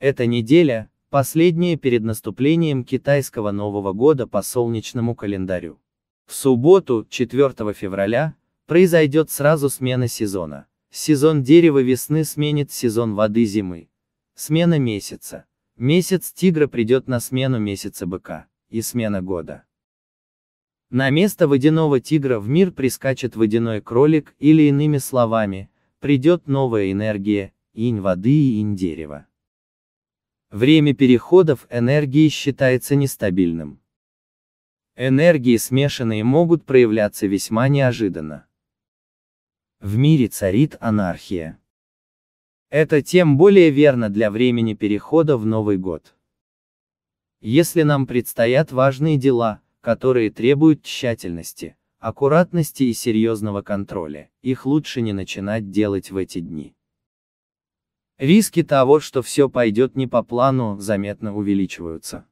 Эта неделя, последняя перед наступлением китайского Нового года по солнечному календарю. В субботу, 4 февраля, произойдет сразу смена сезона. Сезон дерева весны сменит сезон воды зимы. Смена месяца. Месяц тигра придет на смену месяца быка. И смена года. На место водяного тигра в мир прискачет водяной кролик или иными словами, придет новая энергия, инь воды и инь дерева. Время переходов энергии считается нестабильным. Энергии смешанные могут проявляться весьма неожиданно. В мире царит анархия. Это тем более верно для времени перехода в Новый год. Если нам предстоят важные дела, которые требуют тщательности, аккуратности и серьезного контроля, их лучше не начинать делать в эти дни. Риски того, что все пойдет не по плану, заметно увеличиваются.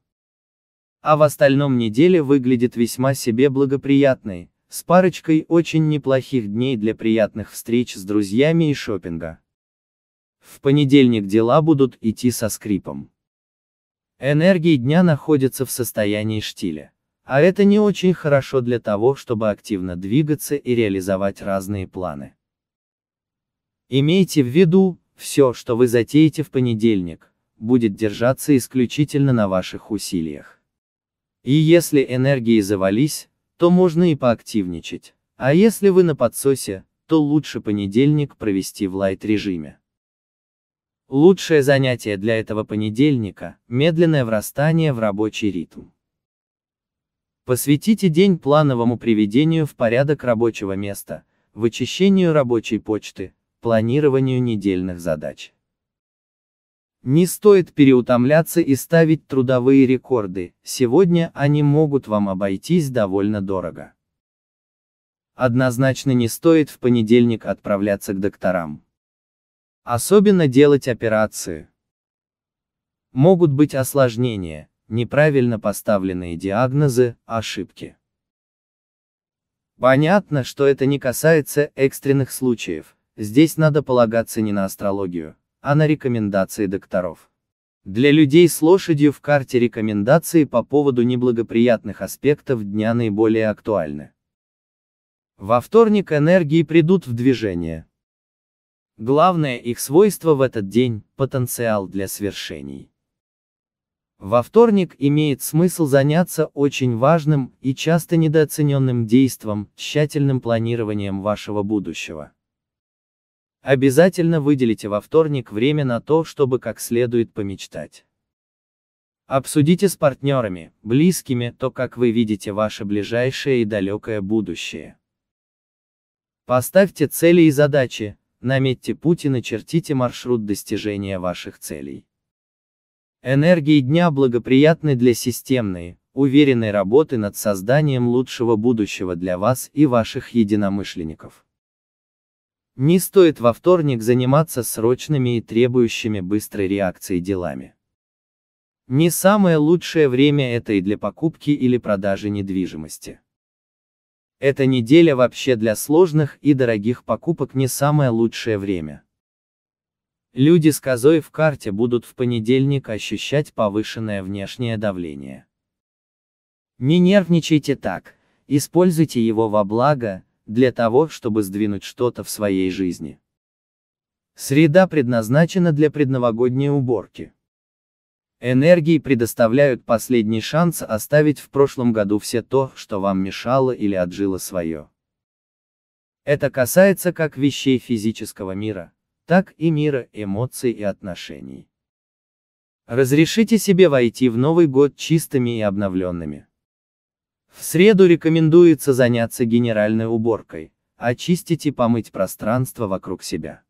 А в остальном неделя выглядит весьма себе благоприятной, с парочкой очень неплохих дней для приятных встреч с друзьями и шопинга. В понедельник дела будут идти со скрипом. Энергии дня находятся в состоянии штиля. А это не очень хорошо для того, чтобы активно двигаться и реализовать разные планы. Имейте в виду, все, что вы затеете в понедельник, будет держаться исключительно на ваших усилиях. И если энергии завались, то можно и поактивничать. А если вы на подсосе, то лучше понедельник провести в лайт-режиме. Лучшее занятие для этого понедельника – медленное врастание в рабочий ритм. Посвятите день плановому приведению в порядок рабочего места, вычищению рабочей почты, планированию недельных задач. Не стоит переутомляться и ставить трудовые рекорды, сегодня они могут вам обойтись довольно дорого. Однозначно не стоит в понедельник отправляться к докторам. Особенно делать операции. Могут быть осложнения, неправильно поставленные диагнозы, ошибки. Понятно, что это не касается экстренных случаев, Здесь надо полагаться не на астрологию, а на рекомендации докторов. Для людей с лошадью в карте рекомендации по поводу неблагоприятных аспектов дня наиболее актуальны. Во вторник энергии придут в движение. Главное их свойство в этот день – потенциал для свершений. Во вторник имеет смысл заняться очень важным и часто недооцененным действом – тщательным планированием вашего будущего. Обязательно выделите во вторник время на то, чтобы как следует помечтать. Обсудите с партнерами, близкими, то, как вы видите ваше ближайшее и далекое будущее. Поставьте цели и задачи, наметьте путь и начертите маршрут достижения ваших целей. Энергии дня благоприятны для системной, уверенной работы над созданием лучшего будущего для вас и ваших единомышленников. Не стоит во вторник заниматься срочными и требующими быстрой реакции делами. Не самое лучшее время это и для покупки или продажи недвижимости. Эта неделя вообще для сложных и дорогих покупок не самое лучшее время. Люди с козой в карте будут в понедельник ощущать повышенное внешнее давление. Не нервничайте так, используйте его во благо, для того, чтобы сдвинуть что-то в своей жизни. Среда предназначена для предновогодней уборки. Энергии предоставляют последний шанс оставить в прошлом году все то, что вам мешало или отжило свое. Это касается как вещей физического мира, так и мира эмоций и отношений. Разрешите себе войти в Новый год чистыми и обновленными. В среду рекомендуется заняться генеральной уборкой, очистить и помыть пространство вокруг себя.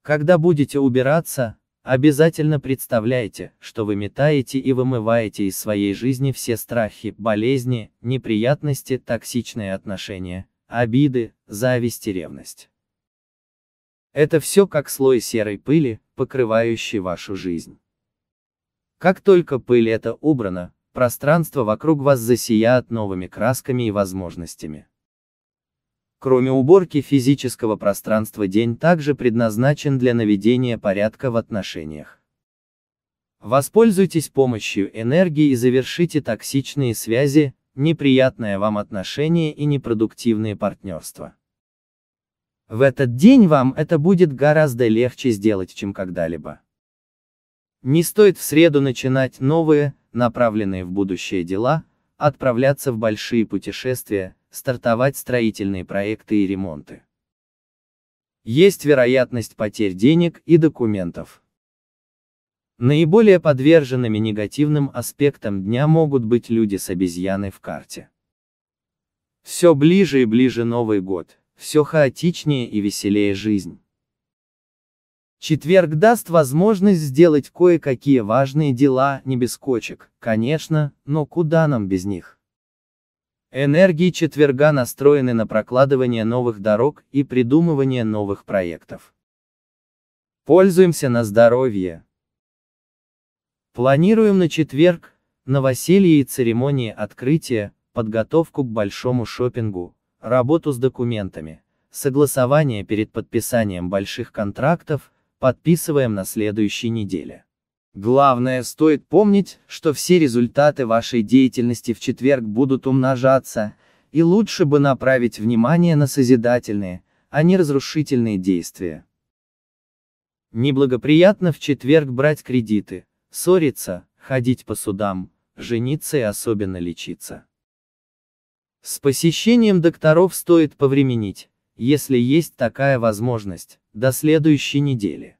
Когда будете убираться, обязательно представляйте, что вы метаете и вымываете из своей жизни все страхи, болезни, неприятности, токсичные отношения, обиды, зависть и ревность. Это все как слой серой пыли, покрывающий вашу жизнь. Как только пыль эта убрана, пространство вокруг вас засияет новыми красками и возможностями. Кроме уборки физического пространства день также предназначен для наведения порядка в отношениях. Воспользуйтесь помощью энергии и завершите токсичные связи, неприятное вам отношение и непродуктивные партнерства. В этот день вам это будет гораздо легче сделать, чем когда-либо. Не стоит в среду начинать новые, направленные в будущее дела, отправляться в большие путешествия, стартовать строительные проекты и ремонты. Есть вероятность потерь денег и документов. Наиболее подверженными негативным аспектам дня могут быть люди с обезьяной в карте. Все ближе и ближе Новый год, все хаотичнее и веселее жизнь. Четверг даст возможность сделать кое-какие важные дела, не без кочек, конечно, но куда нам без них. Энергии четверга настроены на прокладывание новых дорог и придумывание новых проектов. Пользуемся на здоровье. Планируем на четверг, новоселье и церемонии открытия, подготовку к большому шопингу, работу с документами, согласование перед подписанием больших контрактов – Подписываем на следующей неделе. Главное, стоит помнить, что все результаты вашей деятельности в четверг будут умножаться, и лучше бы направить внимание на созидательные, а не разрушительные действия. Неблагоприятно в четверг брать кредиты, ссориться, ходить по судам, жениться и особенно лечиться. С посещением докторов стоит повременить, если есть такая возможность, до следующей недели.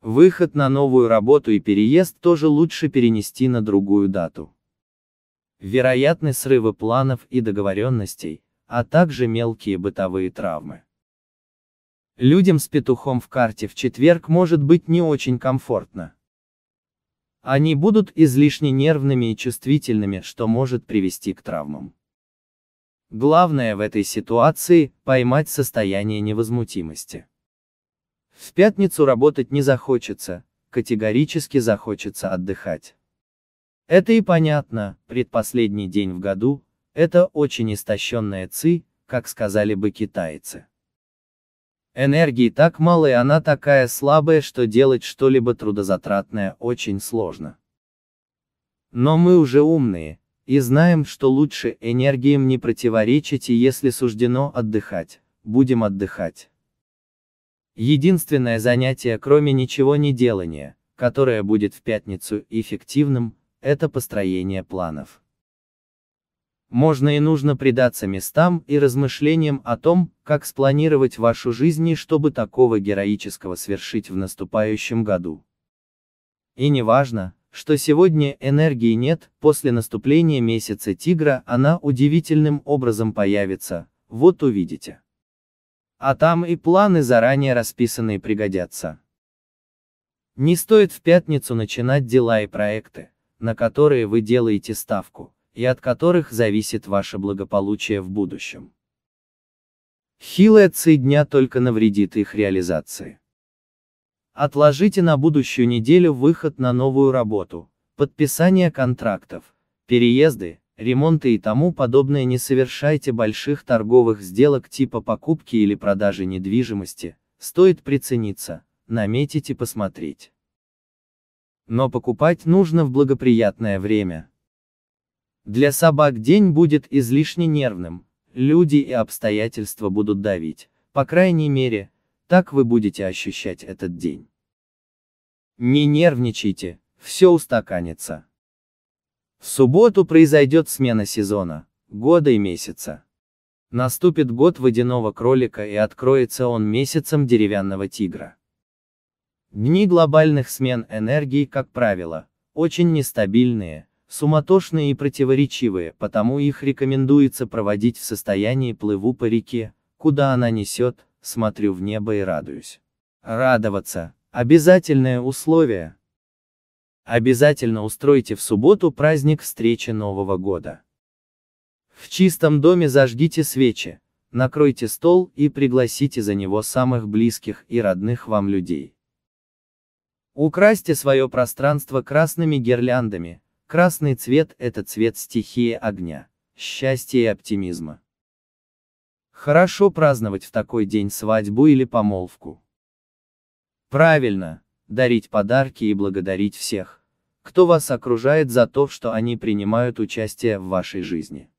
Выход на новую работу и переезд тоже лучше перенести на другую дату. Вероятны срывы планов и договоренностей, а также мелкие бытовые травмы. Людям с петухом в карте в четверг может быть не очень комфортно. Они будут излишне нервными и чувствительными, что может привести к травмам. Главное в этой ситуации – поймать состояние невозмутимости. В пятницу работать не захочется, категорически захочется отдыхать. Это и понятно, предпоследний день в году, это очень истощенная ци, как сказали бы китайцы. Энергии так мало и она такая слабая, что делать что-либо трудозатратное очень сложно. Но мы уже умные, и знаем, что лучше энергиям не противоречить и если суждено отдыхать, будем отдыхать. Единственное занятие кроме ничего не делания, которое будет в пятницу эффективным, это построение планов. Можно и нужно предаться местам и размышлениям о том, как спланировать вашу жизнь и чтобы такого героического свершить в наступающем году. И неважно, что сегодня энергии нет, после наступления месяца тигра она удивительным образом появится, вот увидите. А там и планы заранее расписанные пригодятся. Не стоит в пятницу начинать дела и проекты, на которые вы делаете ставку, и от которых зависит ваше благополучие в будущем. Хилая ци дня только навредит их реализации. Отложите на будущую неделю выход на новую работу, подписание контрактов, переезды, ремонты и тому подобное не совершайте больших торговых сделок типа покупки или продажи недвижимости, стоит прицениться, наметить и посмотреть. Но покупать нужно в благоприятное время. Для собак день будет излишне нервным, люди и обстоятельства будут давить, по крайней мере, так вы будете ощущать этот день. Не нервничайте, все устаканится. В субботу произойдет смена сезона, года и месяца. Наступит год водяного кролика и откроется он месяцем деревянного тигра. Дни глобальных смен энергии, как правило, очень нестабильные, суматошные и противоречивые, потому их рекомендуется проводить в состоянии плыву по реке, куда она несет, смотрю в небо и радуюсь. Радоваться – обязательное условие. Обязательно устройте в субботу праздник встречи Нового года. В чистом доме зажгите свечи, накройте стол и пригласите за него самых близких и родных вам людей. Украсьте свое пространство красными гирляндами. Красный цвет – это цвет стихии огня, счастья и оптимизма. Хорошо праздновать в такой день свадьбу или помолвку. Правильно, дарить подарки и благодарить всех, кто вас окружает за то, что они принимают участие в вашей жизни.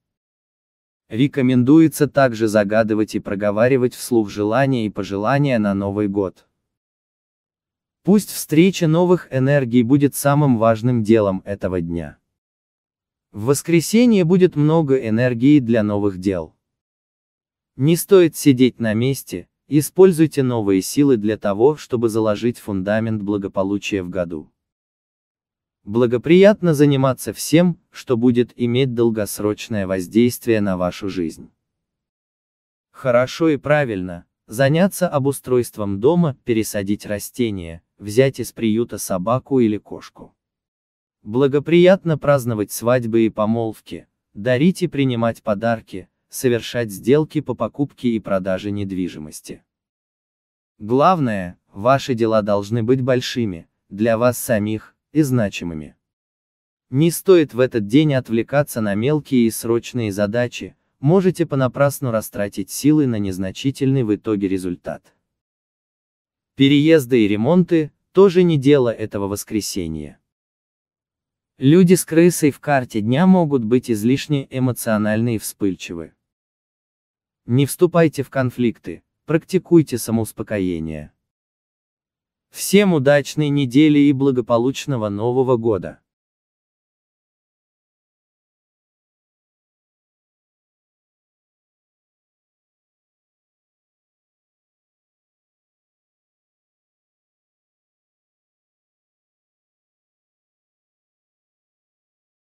Рекомендуется также загадывать и проговаривать вслух желания и пожелания на Новый год. Пусть встреча новых энергий будет самым важным делом этого дня. В воскресенье будет много энергии для новых дел. Не стоит сидеть на месте, используйте новые силы для того, чтобы заложить фундамент благополучия в году. Благоприятно заниматься всем, что будет иметь долгосрочное воздействие на вашу жизнь. Хорошо и правильно, заняться обустройством дома, пересадить растения, взять из приюта собаку или кошку. Благоприятно праздновать свадьбы и помолвки, дарить и принимать подарки, совершать сделки по покупке и продаже недвижимости. Главное, ваши дела должны быть большими, для вас самих, и значимыми. Не стоит в этот день отвлекаться на мелкие и срочные задачи, можете понапрасну растратить силы на незначительный в итоге результат. Переезды и ремонты – тоже не дело этого воскресенья. Люди с крысой в карте дня могут быть излишне эмоциональны и вспыльчивы. Не вступайте в конфликты, практикуйте самоуспокоение. Всем удачной недели и благополучного Нового года!